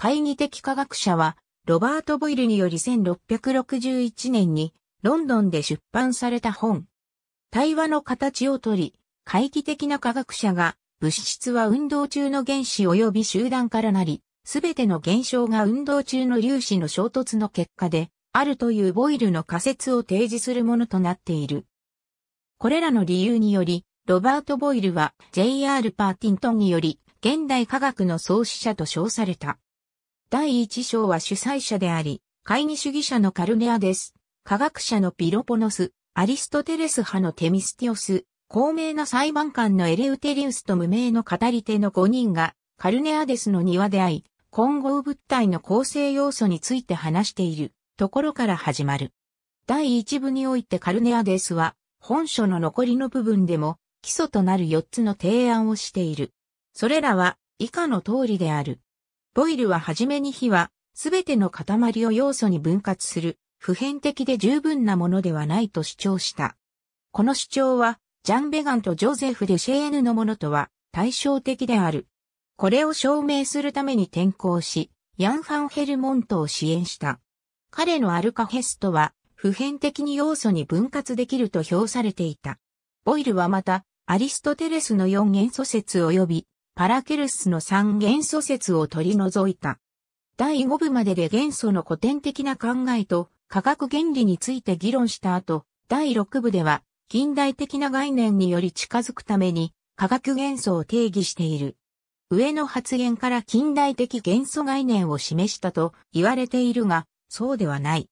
懐疑的科学者は、ロバート・ボイルにより1661年にロンドンで出版された本。対話の形をとり、懐疑的な科学者が、物質は運動中の原子及び集団からなり、すべての現象が運動中の粒子の衝突の結果で、あるというボイルの仮説を提示するものとなっている。これらの理由により、ロバート・ボイルは J.R. パーティントンにより現代科学の創始者と称された。第一章は主催者であり、会議主義者のカルネアです。科学者のピロポノス、アリストテレス派のテミスティオス、公明な裁判官のエレウテリウスと無名の語り手の5人が、カルネアデスの庭であい、混合物体の構成要素について話しているところから始まる。第一部においてカルネアデスは、本書の残りの部分でも、基礎となる4つの提案をしている。それらは、以下の通りである。ボイルははじめに火は、すべての塊を要素に分割する、普遍的で十分なものではないと主張した。この主張は、ジャン・ベガンとジョゼフ・デシェーヌのものとは対照的である。これを証明するために転校し、ヤン・ファン・ヘルモントを支援した。彼のアルカヘストは、普遍的に要素に分割できると評されていた。ボイルはまた、アリストテレスの四元素説及びパラケルスの三元素説を取り除いた。第5部までで元素の古典的な考えと科学原理について議論した後、第6部では近代的な概念により近づくために科学元素を定義している。上の発言から近代的元素概念を示したと言われているが、そうではない。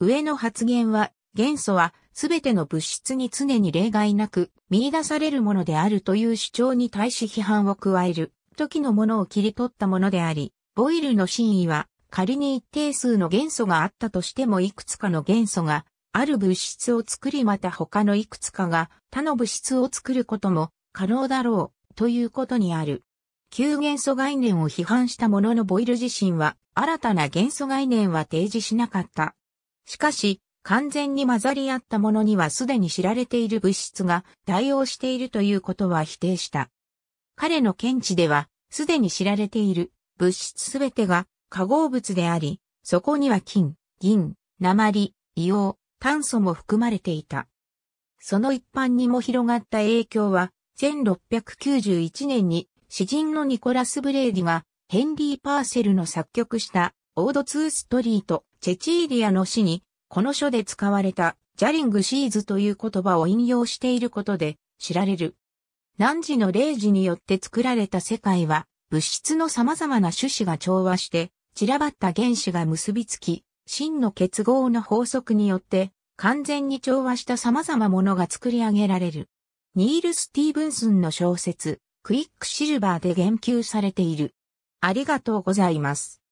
上の発言は元素は全ての物質に常に例外なく見出されるものであるという主張に対し批判を加える時のものを切り取ったものであり、ボイルの真意は仮に一定数の元素があったとしてもいくつかの元素がある物質を作りまた他のいくつかが他の物質を作ることも可能だろうということにある。旧元素概念を批判したもののボイル自身は新たな元素概念は提示しなかった。しかし、完全に混ざり合ったものにはすでに知られている物質が対応しているということは否定した。彼の見地では、すでに知られている物質すべてが化合物であり、そこには金、銀、鉛、硫黄、炭素も含まれていた。その一般にも広がった影響は、1691年に詩人のニコラス・ブレーディがヘンリー・パーセルの作曲したオード・ツー・ストリート、チェチーリアの詩にこの書で使われた、ジャリングシーズという言葉を引用していることで知られる。何時の0時によって作られた世界は、物質の様々な種子が調和して、散らばった原子が結びつき、真の結合の法則によって、完全に調和した様々ものが作り上げられる。ニール・スティーブンスンの小説、クイックシルバーで言及されている。ありがとうございます。